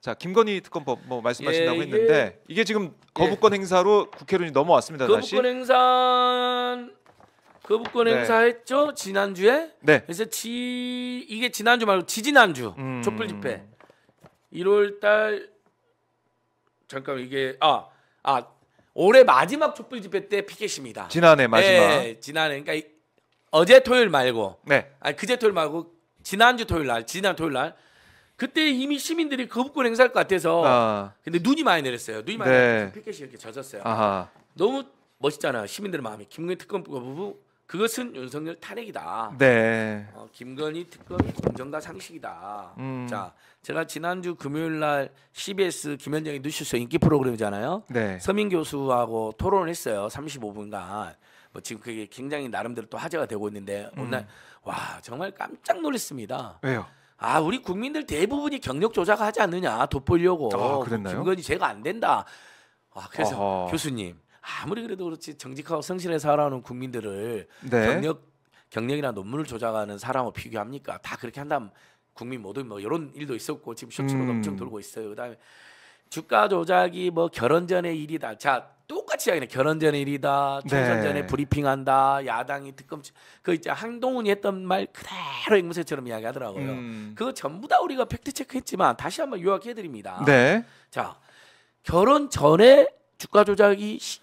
자 김건희 특검법 뭐 말씀하신다고 예, 했는데 이게 지금 거부권 예. 행사로 국회로 넘어왔습니다 거부권 행사 거부권 네. 행사했죠 지난주에 네. 그래서 지 이게 지난주 말고 지지난주 음. 촛불 집회 1월달 잠깐 이게 아아 아, 올해 마지막 촛불 집회 때 피켓 입니다. 지난해 마지막. 네, 지난해 그러니까 어제 토요일 말고 네. 아 그제 토요일 말고 지난주 토요일 날 지난 토요일 날 그때 이미 시민들이 거부권 행사할 것 같아서 아. 근데 눈이 많이 내렸어요. 눈이 많이 네. 내어요 피켓이 이렇게 젖었어요. 아하. 너무 멋있잖아 요시민들의 마음이 김건희 특검 부부 그것은 윤석열 탄핵이다. 네. 어, 김건희 특검이 공정과 상식이다. 음. 자, 제가 지난주 금요일 날 CBS 김현정의 뉴스쇼 인기 프로그램이잖아요. 네. 서민 교수하고 토론을 했어요. 35분간. 뭐 지금 그게 굉장히 나름대로 또 화제가 되고 있는데 오늘 음. 와 정말 깜짝 놀랐습니다. 왜요? 아 우리 국민들 대부분이 경력 조작하지 않느냐 돋보려고 아, 그랬나요? 김건희 제가 안 된다. 아 그래서 어허. 교수님 아무리 그래도 그렇지 정직하고 성실해 살아오는 국민들을 네. 경력 경력이나 논문을 조작하는 사람을 비교합니까? 다 그렇게 한다면 국민 모두 뭐 이런 일도 있었고 지금 쇼츠로 음. 엄청 돌고 있어요. 그다음에 주가 조작이 뭐 결혼 전의 일이다. 자 똑같이 하기는 결혼 전 일이다. 총선 네. 전에 브리핑한다. 야당이 특검 그 이제 한동훈이 했던 말 그대로 앵무새처럼 이야기하더라고요. 음. 그거 전부 다 우리가 팩트 체크했지만 다시 한번 요약해 드립니다. 네. 자 결혼 전에 주가 조작이 시,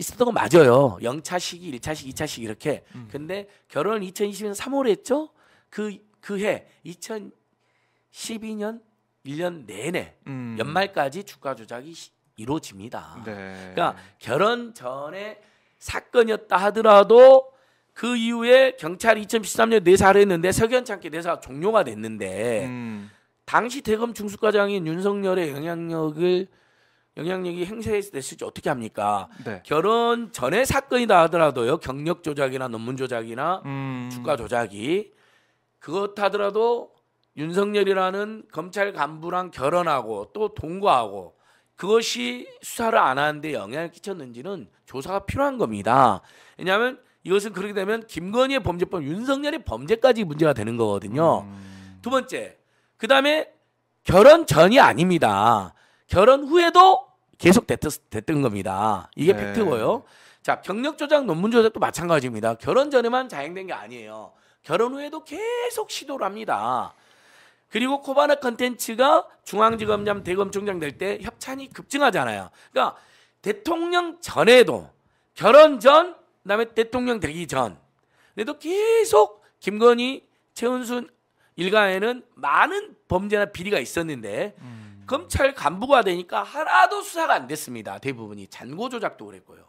있었던 거 맞아요. 영차 시기, 일차 시기, 이차 시기 이렇게. 음. 근데 결혼 2020년 3월에 했죠. 그 그 해 2012년 1년 내내 음. 연말까지 주가 조작이 시, 이루어집니다. 네. 그러니까 결혼 전에 사건이었다 하더라도 그 이후에 경찰이 2013년 내사를 했는데 석연찮게 내사 종료가 됐는데 음. 당시 대검 중수과장인 윤석열의 영향력을 영향력이 행사했을 때 어떻게 합니까? 네. 결혼 전에 사건이다 하더라도요 경력 조작이나 논문 조작이나 음. 주가 조작이 그것 하더라도 윤석열이라는 검찰 간부랑 결혼하고 또 동거하고 그것이 수사를 안 하는데 영향을 끼쳤는지는 조사가 필요한 겁니다. 왜냐하면 이것은 그렇게 되면 김건희의 범죄법 윤석열의 범죄까지 문제가 되는 거거든요. 음. 두 번째, 그 다음에 결혼 전이 아닙니다. 결혼 후에도 계속 됐, 됐던 겁니다. 이게 네. 팩트고요. 자, 경력 조작 논문 조작도 마찬가지입니다. 결혼 전에만 자행된 게 아니에요. 결혼 후에도 계속 시도를 합니다. 그리고 코바나 컨텐츠가 중앙지검장 대검총장 될 때 협찬이 급증하잖아요. 그러니까 대통령 전에도 결혼 전 그다음에 대통령 되기 전 그래도 계속 김건희 최은순 일가에는 많은 범죄나 비리가 있었는데 음. 검찰 간부가 되니까 하나도 수사가 안 됐습니다. 대부분이 잔고 조작도 그랬고요.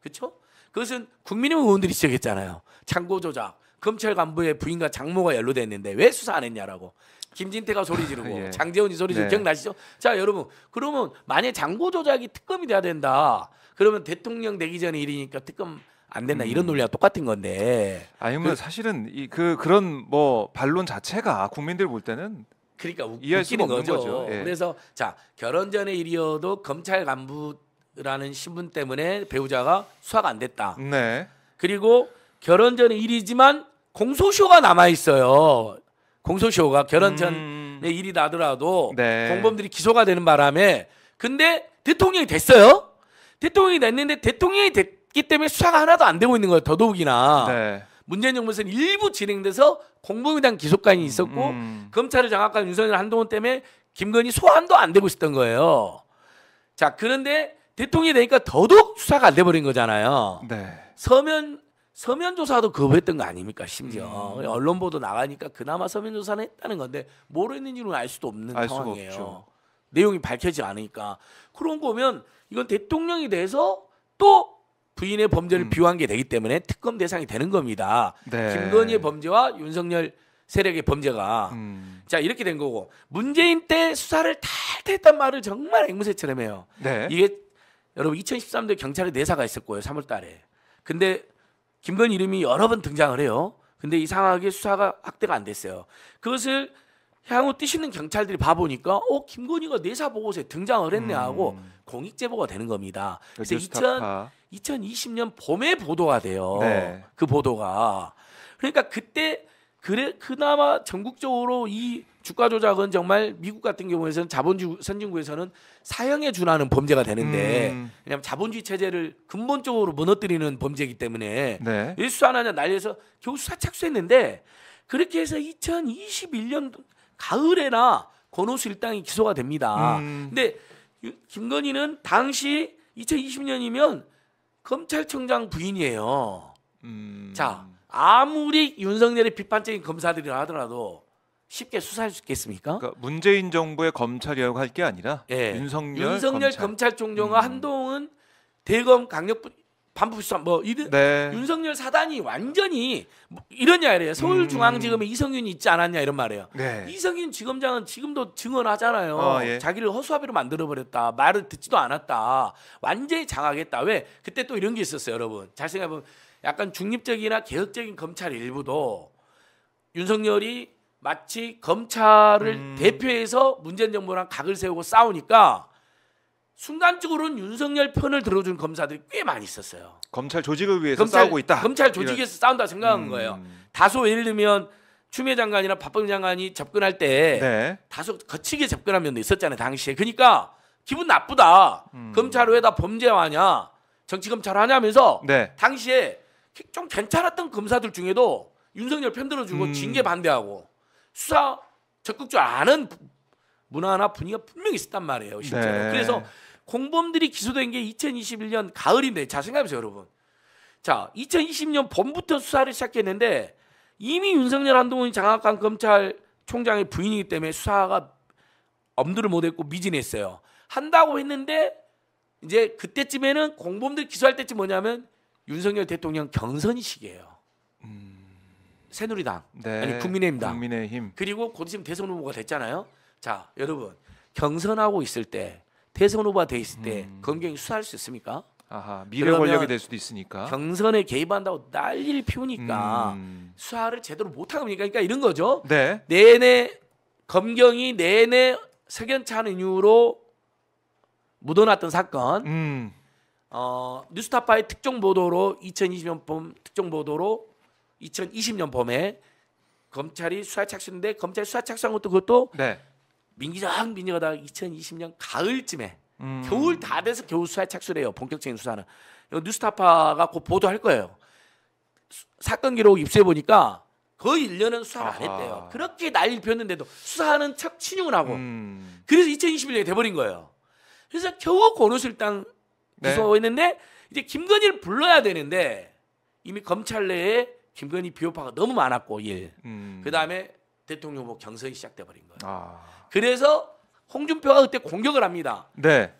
그렇죠? 그것은 국민의힘 의원들이 지적했잖아요. 잔고 조작, 검찰 간부의 부인과 장모가 연루됐는데 왜 수사 안 했냐라고. 김진태가 소리 지르고 예. 장재훈이 소리 지르고 네. 기억나시죠? 자 여러분 그러면 만약 장고 조작이 특검이 돼야 된다. 그러면 대통령 되기 전에 일이니까 특검 안 된다 음. 이런 논리와 똑같은 건데. 아니면 그, 사실은 이 그 그런 뭐 반론 자체가 국민들 볼 때는 그러니까 우, 이해할 웃기는 거죠. 거죠. 예. 그래서 자 결혼 전의 일이어도 검찰 간부라는 신분 때문에 배우자가 수사가 안 됐다. 네. 그리고 결혼 전에 일이지만 공소시효가 남아 있어요. 공소시효가 결혼 전에 음... 일이나더라도 네. 공범들이 기소가 되는 바람에 근데 대통령이 됐어요. 대통령이 됐는데 대통령이 됐기 때문에 수사가 하나도 안 되고 있는 거예요. 더더욱이나. 네. 문재인 정부에서는 일부 진행돼서 공범이당 기소권이 있었고 음, 음... 검찰을 장악한 윤석열 한동훈 때문에 김건희 소환도 안 되고 있었던 거예요. 자 그런데 대통령이 되니까 더더욱 수사가 안 돼버린 거잖아요. 네. 서면 서면 조사도 거부했던 거 아닙니까 심지어 음. 언론 보도 나가니까 그나마 서면 조사는 했다는 건데 뭘 했는지는 알 수도 없는 알 상황이에요. 없죠. 내용이 밝혀지지 않으니까 그런 거면 이건 대통령이 돼서 또 부인의 범죄를 음. 비유한게 되기 때문에 특검 대상이 되는 겁니다. 네. 김건희의 범죄와 윤석열 세력의 범죄가 음. 자 이렇게 된 거고 문재인 때 수사를 다 했단 말을 정말 앵무새처럼 해요. 네. 이게 여러분 2 0 1 3년에경찰에 내사가 있었고요 3월달에 근데 김건희 이름이 여러 번 등장을 해요. 근데 이상하게 수사가 확대가 안 됐어요. 그것을 향후 뛰시는 경찰들이 봐보니까 어 김건희가 내사 보고서에 등장을 했네 음. 하고 음. 공익 제보가 되는 겁니다. 그래서 2000, 2020년 봄에 보도가 돼요. 네. 그 보도가 그러니까 그때 그래 그나마 전국적으로 이 주가 조작은 정말 미국 같은 경우에서는 자본주의 선진국에서는 사형에 준하는 범죄가 되는데 음. 왜냐하면 자본주의 체제를 근본적으로 무너뜨리는 범죄이기 때문에 네. 이 수사하냐 날려서 겨우 수사 착수했는데 그렇게 해서 2021년 가을에나 권오수 일당이 기소가 됩니다. 음. 근데 김건희는 당시 2020년이면 검찰청장 부인이에요. 음. 자 아무리 윤석열의 비판적인 검사들이라 하더라도 쉽게 수사할 수 있겠습니까? 그러니까 문재인 정부의 검찰이라고 할 게 아니라 예. 윤석열, 윤석열 검찰. 총장과 음. 한동훈 대검 강력 반부 수사 뭐 이런 네. 윤석열 사단이 완전히 뭐 이러냐 이래요. 서울중앙지검에 음. 이성윤이 있지 않았냐 이런 말이에요. 네. 이성윤 지검장은 지금도 증언하잖아요. 어, 예. 자기를 허수아비로 만들어 버렸다. 말을 듣지도 않았다. 완전히 장악했다. 왜? 그때 또 이런 게 있었어요, 여러분. 잘 생각해 보면 약간 중립적이나 개혁적인 검찰 일부도 윤석열이 마치 검찰을 음. 대표해서 문재인 정부랑 각을 세우고 싸우니까 순간적으로는 윤석열 편을 들어준 검사들이 꽤 많이 있었어요. 검찰 조직을 위해서 검찰, 싸우고 있다. 검찰 조직에서 이런. 싸운다 생각한 음. 거예요. 다소 예를 들면 추미애 장관이나 박범 장관이 접근할 때 네. 다소 거치게 접근한 면도 있었잖아요 당시에. 그러니까 기분 나쁘다. 음. 검찰 왜다 범죄화냐 정치 검찰 하냐면서 네. 당시에 좀 괜찮았던 검사들 중에도 윤석열 편들어주고 음. 징계 반대하고 수사 적극적 아는 문화나 분위기가 분명히 있었단 말이에요. 실제로. 네. 그래서 공범들이 기소된 게 2021년 가을인데 자 생각해보세요 여러분. 자 2020년 봄부터 수사를 시작했는데 이미 윤석열 한동훈이 장악한 검찰총장의 부인이기 때문에 수사가 엄두를 못했고 미진했어요. 한다고 했는데 이제 그때쯤에는 공범들 기소할 때쯤 뭐냐면 윤석열 대통령 경선식이에요. 음... 새누리당 네. 아니 국민의힘당 국민의힘. 그리고 곧 있으면 대선 후보가 됐잖아요. 자 여러분 경선하고 있을 때 대선 후보가 돼 있을 때 음... 검경이 수사할 수 있습니까? 아하, 미래 권력이 될 수도 있으니까 경선에 개입한다고 난리를 피우니까 음... 수사를 제대로 못하는 거니까 그러니까 이런 거죠. 네. 내내 검경이 내내 석연찮는 이유로 묻어놨던 사건 음. 어, 뉴스타파의 특종 보도로 2020년 봄 특종 보도로 2020년 봄에 검찰이 수사 착수인데 검찰 수사 착수한 것도 그것도 네. 민기장 민의가 다 2020년 가을쯤에 음. 겨울 다 돼서 겨우 수사 착수래요 본격적인 수사는 이거 뉴스타파가 곧 보도할 거예요 수, 사건 기록 입수해 보니까 거의 1년은 수사를 아하. 안 했대요 그렇게 난리를 웠는데도 수사하는 척 친용을 하고 음. 그래서 2 0 2 1년에 돼버린 거예요 그래서 겨우 권오실당 무서워했는데 네. 이제 김건희를 불러야 되는데 이미 검찰 내에 김건희 비호파가 너무 많았고 일. 음. 그다음에 대통령 후보 경선이 시작돼 버린 거예요. 아. 그래서 홍준표가 그때 공격을 합니다. 네.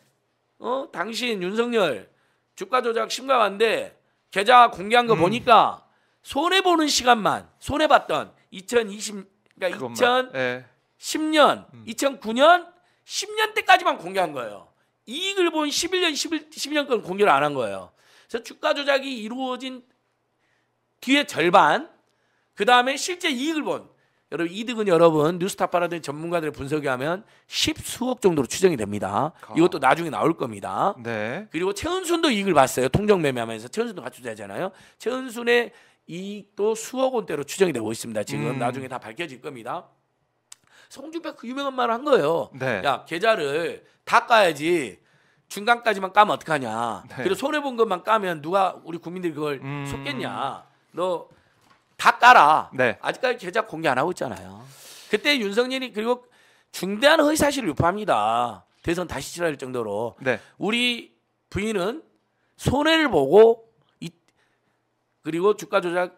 어, 당신 윤석열 주가 조작 심각한데 계좌 공개한 거 음. 보니까 손해 보는 시간만 손해 봤던 2020 그러니까 2010년, 네. 2009년, 10년 때까지만 공개한 거예요. 이익을 본 11년 11, 12년간 공개를 안 한 거예요. 그래서 주가 조작이 이루어진 뒤에 절반 그 다음에 실제 이익을 본 여러분 이득은 여러분 뉴스타파라든 전문가들의 분석에 하면 10수억 정도로 추정이 됩니다. 어. 이것도 나중에 나올 겁니다. 네. 그리고 최은순도 이익을 봤어요. 통정 매매하면서 최은순도 같이 투자잖아요. 최은순의 이익도 수억 원대로 추정이 되고 있습니다. 지금 음. 나중에 다 밝혀질 겁니다. 홍준표 그 유명한 말을 한 거예요. 네. 야 계좌를 다 까야지 중간까지만 까면 어떡하냐. 네. 그리고 손해 본 것만 까면 누가 우리 국민들이 그걸 음... 속겠냐. 너 다 까라. 네. 아직까지 계좌 공개 안 하고 있잖아요. 그때 윤석열이 그리고 중대한 허위 사실을 유포합니다. 대선 다시 치러야 할 정도로 네. 우리 부인은 손해를 보고 이, 그리고 주가 조작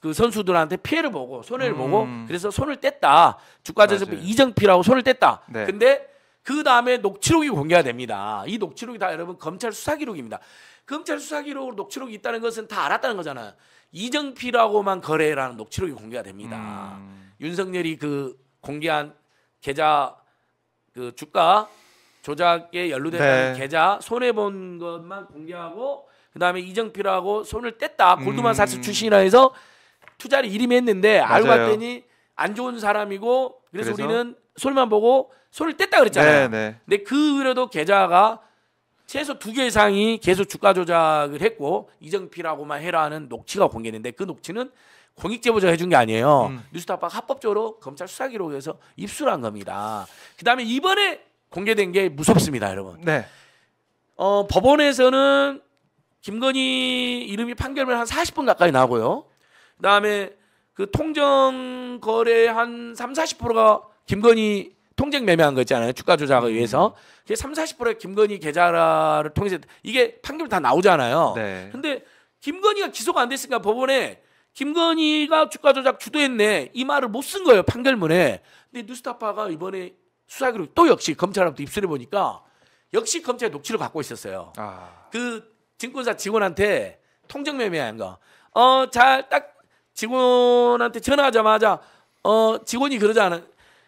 그 선수들한테 피해를 보고 손해를 음. 보고 그래서 손을 뗐다 주가제서이정필하고 손을 뗐다 네. 근데 그 다음에 녹취록이 공개가 됩니다 이 녹취록이 다 여러분 검찰 수사 기록입니다 검찰 수사 기록 녹취록이 있다는 것은 다 알았다는 거잖아요 이정필하고만 거래라는 녹취록이 공개가 됩니다 음. 윤석열이 그 공개한 계좌 그 주가 조작에 연루됐다는 네. 계좌 손해 본 것만 공개하고 그다음에 이정필하고 손을 뗐다 골드만사스 음. 출신이라 해서 투자를 이름했는데 알고 봤더니 안 좋은 사람이고 그래서, 그래서? 우리는 손만 보고 손을 뗐다 그랬잖아요. 네네. 네. 근데 그 후로도 계좌가 최소 두 개 이상이 계속 주가 조작을 했고 이정필하고만 해라 하는 녹취가 공개됐는데 그 녹취는 공익제보자 가 해준 게 아니에요. 음. 뉴스타파가 합법적으로 검찰 수사 기록에서 입수를 한 겁니다. 그다음에 이번에 공개된 게 무섭습니다, 여러분. 네. 어, 법원에서는 김건희 이름이 판결문 한 40분 가까이 나고요. 그다음에 그 통정 거래 한 3, 40%가 김건희 통정 매매한 거 있잖아요. 주가 조작을위해서 음. 그게 3, 40%의 김건희 계좌를 통해서 이게 판결 다 나오잖아요. 네. 근데 김건희가 기소가 안 됐으니까 법원에 김건희가 주가 조작 주도했네. 이 말을 못 쓴 거예요. 판결문에. 근데 뉴스타파가 이번에 수사 기록 또 역시 검찰한테 입수를 보니까 역시 검찰 녹취를 갖고 있었어요. 아. 그 증권사 직원한테 통정 매매한 거. 어, 잘딱 직원한테 전화하자마자 어 직원이 그러지 않아.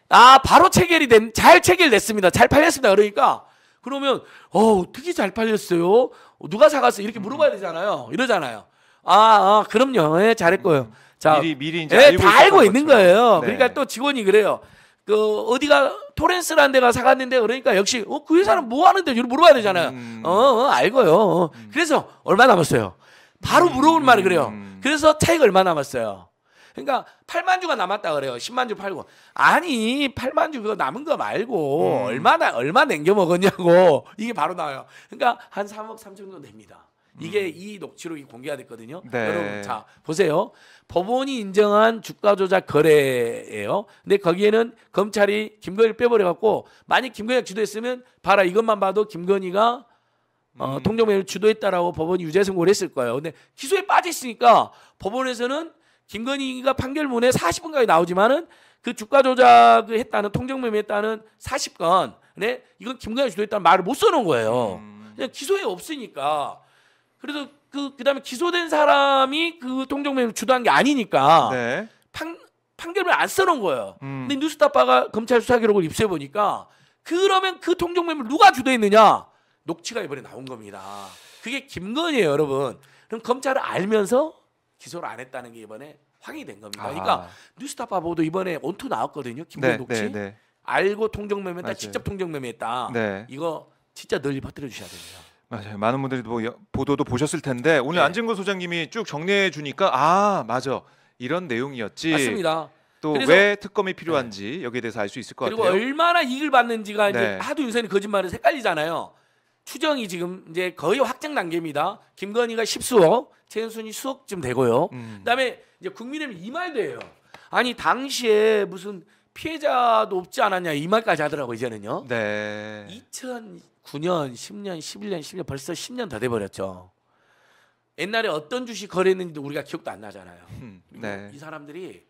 아 바로 체결이 된 잘 체결됐습니다. 잘 팔렸습니다. 그러니까 그러면 어 어떻게 잘 팔렸어요? 누가 사갔어요? 이렇게 물어봐야 되잖아요. 이러잖아요. 아, 아 그럼요. 예, 잘했고요자 미리 미리 이제 예, 알고 다 알고 있는 것처 거예요. 네. 그러니까 또 직원이 그래요. 그 어디가 토렌스라는 데가 사갔는데 그러니까 역시 어그 회사는 뭐 하는데 이렇 물어봐야 되잖아요. 음. 어, 어, 알고요. 어. 음. 그래서 얼마 남았어요? 바로 음. 물어볼 말을 그래요. 음. 그래서 택 얼마 남았어요? 그러니까 8만 주가 남았다 그래요. 10만 주 팔고. 아니, 8만 주 그거 남은 거 말고 음. 얼마나 얼마 남겨 먹었냐고. 이게 바로 나와요. 그러니까 한 3억 3천 정도 됩니다. 이게 음. 이 녹취록이 공개가 됐거든요. 네. 여러분 자, 보세요. 법원이 인정한 주가 조작 거래예요. 근데 거기에는 검찰이 김건희를 빼버려 갖고 만약 김건희가 주도했으면 봐라 이것만 봐도 김건희가 어, 음. 통정매를 주도했다라고 법원이 유죄 선고를 했을 거예요. 근데 기소에 빠져 있으니까 법원에서는 김건희가 판결문에 40건까지 나오지만은 그 주가 조작을 했다는 통정매매했다는 40건, 네? 이건 김건희 주도했다는 말을 못 써놓은 거예요. 음. 그냥 기소에 없으니까. 그래서 그 그다음에 기소된 사람이 그 통정매매를 주도한 게 아니니까 네. 판판결문을안 써놓은 거예요. 음. 근데 뉴스타파가 검찰 수사 기록을 입수해 보니까 그러면 그 통정매매를 누가 주도했느냐? 녹취가 이번에 나온 겁니다. 그게 김건희예요, 여러분. 그럼 검찰을 알면서 기소를 안 했다는 게 이번에 확인된 이 겁니다. 그러니까 뉴스타파 보도 이번에 온투 나왔거든요. 김건희 네, 녹취. 네, 네. 알고 통정매매했다, 직접 통정매매했다. 네. 이거 진짜 널리 퍼뜨려 주셔야 됩니다. 맞아요. 많은 분들이 뭐 보도도 보셨을 텐데 오늘 네. 안진걸 소장님이 쭉 정리해 주니까 아 맞아 이런 내용이었지. 맞습니다. 또 왜 특검이 필요한지 네. 여기에 대해서 알 수 있을 것 그리고 같아요. 그리고 얼마나 이익을 받는지가 네. 이제 하도 윤선이 거짓말을 헷갈리잖아요. 추정이 지금 이제 거의 확정 단계입니다. 김건희가 10수억, 최은순이 수억쯤 되고요. 음. 그다음에 이제 국민의힘 이 말도예요. 아니 당시에 무슨 피해자도 없지 않았냐 이 말까지 하더라고 이제는요. 네. 2009년, 10년, 11년, 10년 벌써 10년 다 돼 버렸죠. 옛날에 어떤 주식 거래했는지도 우리가 기억도 안 나잖아요. 음, 네. 이 사람들이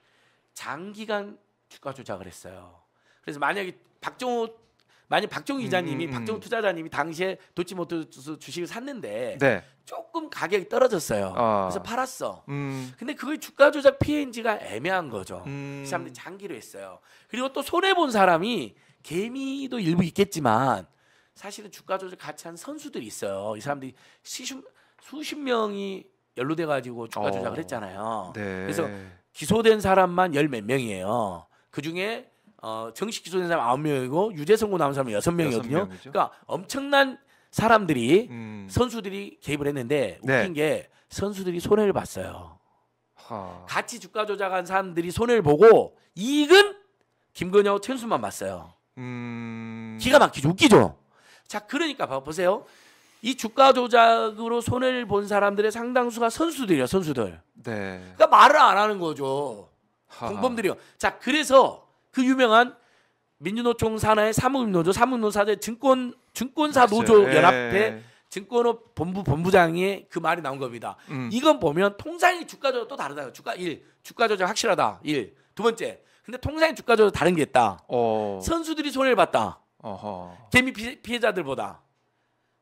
장기간 주가 조작을 했어요. 그래서 만약에 박정호 만약 박종 음, 기자님이 음, 음, 박종 투자자님이 당시에 도치모토 주식을 샀는데 네. 조금 가격이 떨어졌어요. 어. 그래서 팔았어. 음. 근데 그걸 주가 조작 피해인지가 애매한 거죠. 음. 그 사람들이 장기로 했어요. 그리고 또 손해 본 사람이 개미도 일부 있겠지만 사실은 주가 조작 같이 한 선수들이 있어요. 이 사람들이 수십, 수십 명이 연루돼 가지고 주가 어. 조작을 했잖아요. 네. 그래서 기소된 사람만 열 몇 명이에요. 그 중에 어, 정식 기소된 사람 아홉 명이고 유죄 선고 나온 사람은 여섯 명이거든요. 그러니까 엄청난 사람들이 음. 선수들이 개입을 했는데 네. 웃긴 게 선수들이 손해를 봤어요. 하. 같이 주가 조작한 사람들이 손해를 보고 이익은 김건희하고 최은수만 봤어요. 음... 기가 막히죠. 웃기죠. 자, 그러니까 봐, 보세요. 이 주가 조작으로 손해를 본 사람들의 상당수가 선수들이에요, 선수들. 네. 그러니까 말을 안 하는 거죠. 공범들이요. 자, 그래서 그 유명한 민주노총 산하의 사무노조사무노사대 증권 증권사 맞아 노조 예. 연합회 증권업 본부 본부장이 그 말이 나온 겁니다. 음. 이건 보면 통상의 주가 조작 또다르다 주가 일, 주가 조작 확실하다. 일, 두 번째. 근데 통상의 주가 조작 다른 게 있다. 어. 선수들이 손해를 봤다. 어허. 개미 피해, 자들보다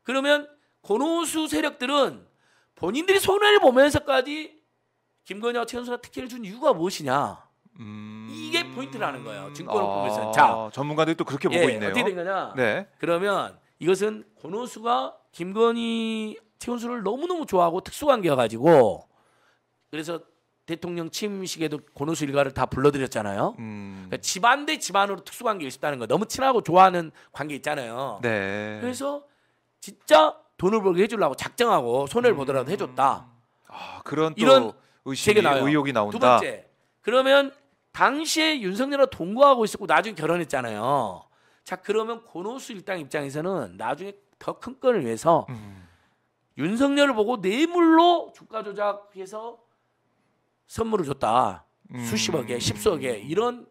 그러면 고노수 세력들은 본인들이 손해를 보면서까지 김건희와 최은수가 특혜를 준 이유가 무엇이냐? 음... 이게 포인트라는 거예요. 증권을 아... 보면서 자 전문가들이 또 그렇게 예, 보고 예, 있네요. 어떻게 된 거냐? 네. 그러면 이것은 권호수가 김건희 최원수를 너무너무 좋아하고 특수관계여 가지고 그래서 대통령 취임식에도 권오수 일가를 다 불러들였잖아요. 음. 그러니까 집안 대 집안으로 특수관계가 있다는 거 너무 친하고 좋아하는 관계 있잖아요. 네. 그래서 진짜 돈을 벌게 해주려고 작정하고 손해를 음. 보더라도 해줬다. 아 그런 이런 의혹이 나온다. 두 번째 그러면 당시에 윤석열과 동거하고 있었고 나중에 결혼했잖아요. 자 그러면 고노수 일당 입장에서는 나중에 더 큰 건을 위해서 음, 음. 윤석열을 보고 뇌물로 주가 조작해서 선물을 줬다. 음. 수십억에 십수억에 이런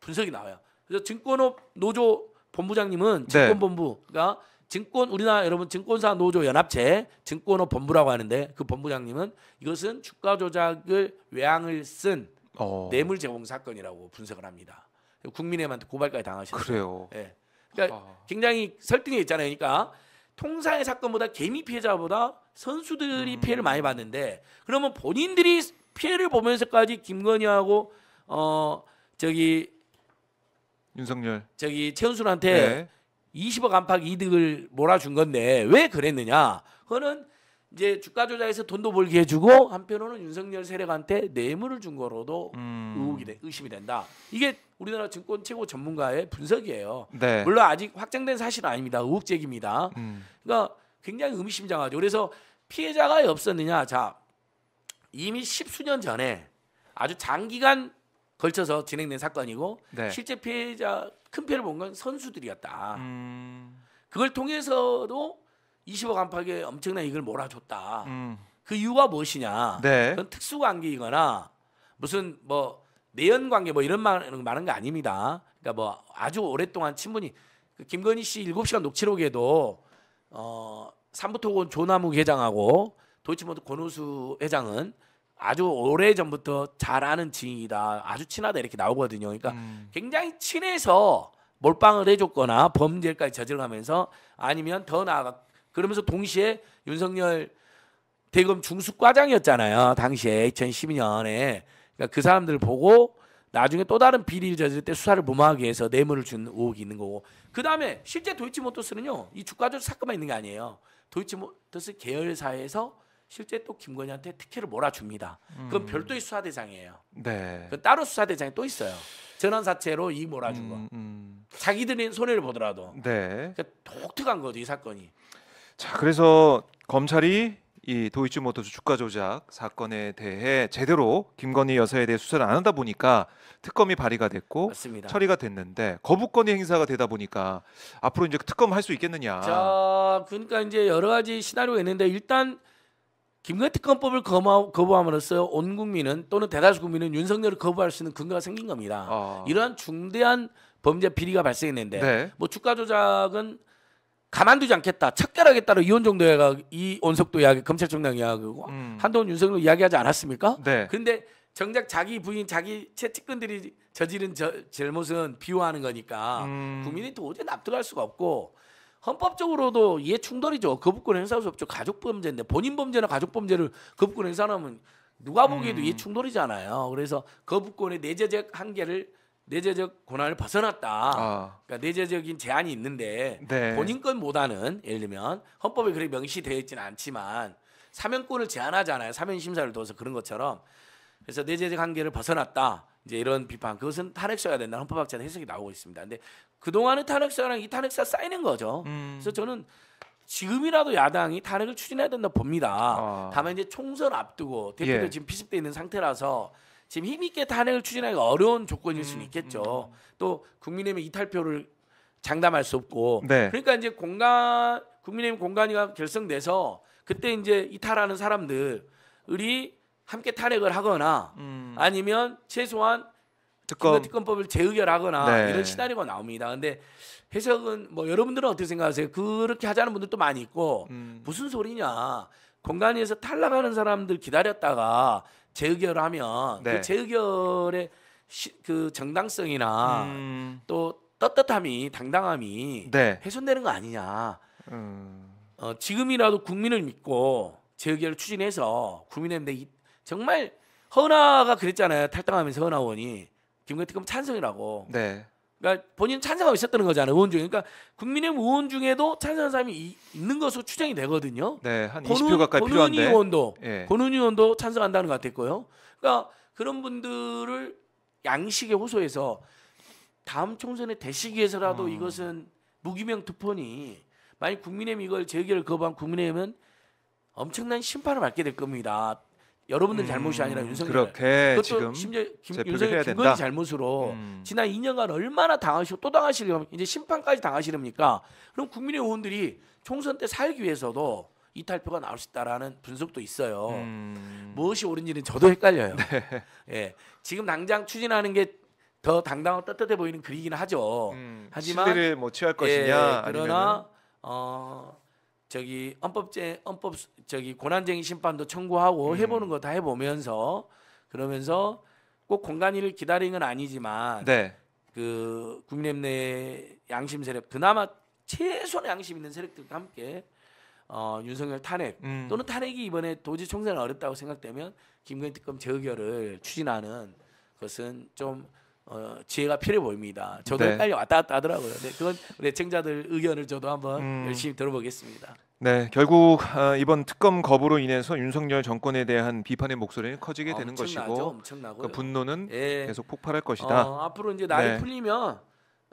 분석이 나와요. 그래서 증권업 노조 본부장님은 증권본부가 네. 증권 우리나라 여러분 증권사 노조 연합체 증권업 본부라고 하는데 그 본부장님은 이것은 주가 조작을 외항을 쓴 어. 뇌물 제공 사건이라고 분석을 합니다. 국민의힘한테 고발까지 당하셨어요. 그래요. 예. 그러니까 아. 굉장히 설득이 있잖아요. 그러니까 통상의 사건보다 개미 피해자보다 선수들이 음. 피해를 많이 봤는데 그러면 본인들이 피해를 보면서까지 김건희하고 어 저기 윤석열 저기 최은순한테 네. 20억 안팎 이득을 몰아준 건데 왜 그랬느냐? 그거는 이제 주가 조작에서 돈도 벌게 해주고 한편으로는 윤석열 세력한테 뇌물을 준 거로도 음. 의혹이 돼, 의심이 된다. 이게 우리나라 증권 최고 전문가의 분석이에요. 네. 물론 아직 확정된 사실은 아닙니다. 의혹 제기입니다. 음. 그러니까 굉장히 의미심장하죠. 그래서 피해자가 없었느냐? 자 이미 십수년 전에 아주 장기간 걸쳐서 진행된 사건이고 네. 실제 피해자 큰 피해를 본 건 선수들이었다. 음. 그걸 통해서도 20억 안팎의 엄청난 이익을 몰아줬다. 음. 그 이유가 무엇이냐? 네. 그건 특수관계이거나 무슨 뭐 내연 관계 뭐 이런 말은 많은 거 아닙니다. 그러니까 뭐 아주 오랫동안 친분이 그 김건희 씨 7시간 녹취록에도 어 삼부토건 조나무 회장하고 도이치모터 권호수 회장은 아주 오래 전부터 잘 아는 지인이다. 아주 친하다 이렇게 나오거든요. 그러니까 음. 굉장히 친해서 몰빵을 해줬거나 범죄까지 저질러가면서 아니면 더 나아가 그러면서 동시에 윤석열 대검 중수과장이었잖아요. 당시에 2012년에 그러니까 그 사람들을 보고 나중에 또 다른 비리를 저질 때 수사를 무마하기 위해서 뇌물을 준 의혹이 있는 거고 그 다음에 실제 도이치모터스는요 이 주가조사 사건만 있는 게 아니에요. 도이치모터스 계열사에서 실제 또 김건희한테 특혜를 몰아줍니다. 그건 음. 별도의 수사 대상이에요. 네. 그 따로 수사 대상이 또 있어요. 전환사채로 이익 몰아준 음, 거. 음, 음. 자기들이 손해를 보더라도. 네. 그러니까 독특한 거죠 이 사건이. 자, 그래서 검찰이 이 도이치모터스 주가 조작 사건에 대해 제대로 김건희 여사에 대해 수사를 안 하다 보니까 특검이 발의가 됐고 맞습니다. 처리가 됐는데 거부권의 행사가 되다 보니까 앞으로 이제 특검 할수 있겠느냐. 자, 그러니까 이제 여러 가지 시나리오가 있는데 일단 김건희 특검법을 거부함으로써 온 국민은 또는 대다수 국민은 윤석열을 거부할 수 있는 근거가 생긴 겁니다. 어. 이러한 중대한 범죄 비리가 발생했는데 네. 뭐 주가 조작은 가만두지 않겠다. 척결하겠다로이혼정도 이야기, 이원석도 이야기, 검찰총장 이야기고 하 음. 한동훈 윤석열 이야기하지 않았습니까? 네. 근데 정작 자기 부인, 자기 채찍근들이 저지른 저, 잘못은 비호하는 거니까 음. 국민이 도저히 납득할 수가 없고 헌법적으로도 이해 충돌이죠. 거부권 행사할 수 없죠. 가족 범죄인데 본인 범죄나 가족 범죄를 거부권 행사하면 누가 보기에도 음. 이해 충돌이잖아요. 그래서 거부권의 내재적 한계를 내재적 고난을 벗어났다. 어. 그러니까 내재적인 제한이 있는데 네. 본인 것보다는 예를 들면 헌법에 그렇게 명시되어 있지는 않지만 사면권을 제한하잖아요. 사면 심사를 둬서 그런 것처럼 그래서 내재적 한계를 벗어났다. 이제 이런 비판 그것은 탄핵 써야 된다 헌법학자의 해석이 나오고 있습니다. 근데 그 동안의 탄핵사랑 이탄핵써 쌓이는 거죠. 음. 그래서 저는 지금이라도 야당이 탄핵을 추진해야 된다 봅니다. 어. 다만 이제 총선 앞두고 대표도 예. 지금 피습돼 있는 상태라서 지금 힘있게 탄핵을 추진하기 어려운 조건일 수는 음, 있겠죠. 음, 음. 또 국민의힘 의 이탈표를 장담할 수 없고. 네. 그러니까 이제 공간 국민의힘 공간이가 결성돼서 그때 이제 이탈하는 사람들이 함께 탄핵을 하거나 음. 아니면 최소한 특검. 특검법을 재의결하거나 네. 이런 시나리오가 나옵니다. 근데 해석은 뭐 여러분들은 어떻게 생각하세요? 그렇게 하자는 분들도 많이 있고 음. 무슨 소리냐? 공간에서 탈락하는 사람들 기다렸다가 재의결하면 그 네. 그 재의결의 시, 그 정당성이나 음... 또 떳떳함이 당당함이 네. 훼손되는 거 아니냐. 음... 어, 지금이라도 국민을 믿고 재의결을 추진해서 국민의힘 정말 허나가 그랬잖아요. 탈당하면서 허나 원이 김건희 특검 찬성이라고. 네. 그러니까 본인 찬성하고 있었다는 거잖아요. 의원 중에. 그러니까 국민의힘 의원 중에도 찬성한 사람이 이, 있는 것으로 추정이 되거든요. 네, 한 고는, 20표 가까이 필요한데. 권은 의원도, 예. 권은 의원도 찬성한다는 것 같았고요. 그러니까 그런 분들을 양식에 호소해서 다음 총선에 대시기 위해서라도 음. 이것은 무기명 투표니 만약 국민의힘 이걸 재결을 거부한 국민의힘은 엄청난 심판을 받게 될 겁니다. 여러분들 음, 잘못이 아니라 윤석열 그렇게 그 지금 심지어 김, 윤석열 김건희 잘못으로 음. 지난 2년간 얼마나 당하시고 또 당하시려면 이제 심판까지 당하시렵니까? 그럼 국민의 의원들이 총선 때 살기 위해서도 이탈표가 나올 수 있다라는 분석도 있어요. 음. 무엇이 옳은지는 저도 헷갈려요. 네. 예, 지금 당장 추진하는 게 더 당당하고 따뜻해 보이는 글이는 하죠. 음, 하지만 시대를 뭐 취할 것이냐 예, 그러나 아니면은... 어. 저기 헌법제 헌법 저기 고난쟁의 심판도 청구하고 음. 해보는 거 다 해보면서 그러면서 꼭공간일을 기다린 건 아니지만 네. 그 국민의힘 내 양심 세력 그나마 최소한 양심 있는 세력들과 함께 어, 윤석열 탄핵 음. 또는 탄핵이 이번에 도지 총선은 어렵다고 생각되면 김건희 특검 재의결을 추진하는 것은 좀 어, 지혜가 필요해 보입니다. 저도 네. 헷갈 왔다 갔다 하더라고요. 네, 그건 우리 청자들 의견을 저도 한번 음. 열심히 들어보겠습니다. 네, 결국 어, 이번 특검 거부로 인해서 윤석열 정권에 대한 비판의 목소리는 커지게 어, 되는 것이고 그 분노는 예. 계속 폭발할 어, 것이다. 어, 앞으로 이제 날이 네. 풀리면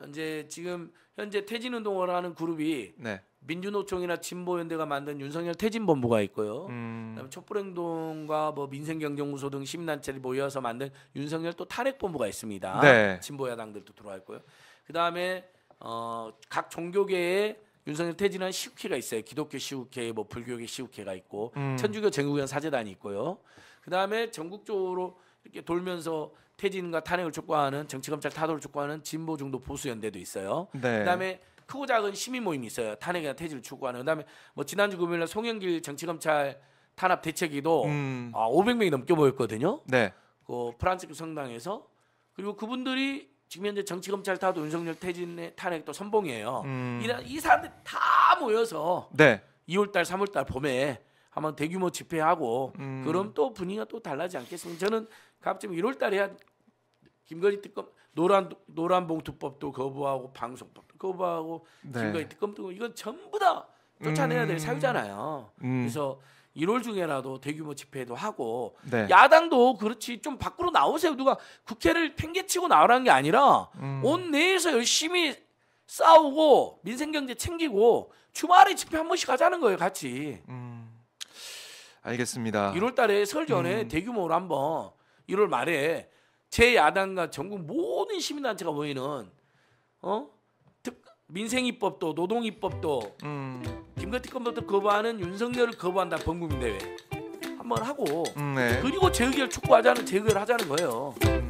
이제 지금 현재 퇴진운동을 하는 그룹이 네. 민주노총이나 진보연대가 만든 윤석열 퇴진본부가 있고요. 음. 그다음에 촛불행동과 뭐 민생경제연구소 등 시민단체들이 모여서 만든 윤석열 또 탄핵본부가 있습니다. 네. 진보야당들도 들어와 있고요. 그다음에 어, 각 종교계의 윤석열 퇴진한 시국회가 있어요. 기독교 시국회, 뭐 불교계 시국회가 있고 음. 천주교 정국연사제단이 있고요. 그다음에 전국적으로 이렇게 돌면서 퇴진과 탄핵을 촉구하는 정치검찰 타도를 촉구하는 진보 중도 보수 연대도 있어요. 네. 그다음에 크고 작은 시민 모임이 있어요. 탄핵이나 퇴진을 추구하는. 그다음에 뭐 지난주 금요일 날 송영길 정치검찰 탄압 대책위도 음. 아, 500명이 넘게 모였거든요. 네. 그 프란스 치 성당에서 그리고 그분들이 지금 현재 정치검찰 타도 윤석열 퇴진의 탄핵 또 선봉이에요. 음. 이, 이 사람들 다 모여서 네. 2월달, 3월달 봄에 한번 대규모 집회하고 음. 그럼 또 분위기가 또 달라지 않겠습니까? 저는 갑자기 1월달에 한 김건희 특검 노란 노란 봉투법도 거부하고 방송법 거부하고 네. 김건희 껌뜨고 이건 전부 다 쫓아내야 될 음. 사유잖아요. 음. 그래서 1월 중에라도 대규모 집회도 하고 네. 야당도 그렇지 좀 밖으로 나오세요. 누가 국회를 팽개치고 나오라는 게 아니라 음. 온 내에서 열심히 싸우고 민생 경제 챙기고 주말에 집회 한 번씩 가자는 거예요, 같이. 음. 알겠습니다. 1월 달에 설 전에 음. 대규모로 한번 1월 말에 제 야당과 전국 모든 시민단체가 모이는 어? 민생입법도 노동입법도 음. 김건희건부터 거부하는 윤석열을 거부한다 범국민 대회 한 번 하고 음, 네. 그리고 재의결 촉구하자는 재의결 하자는 거예요.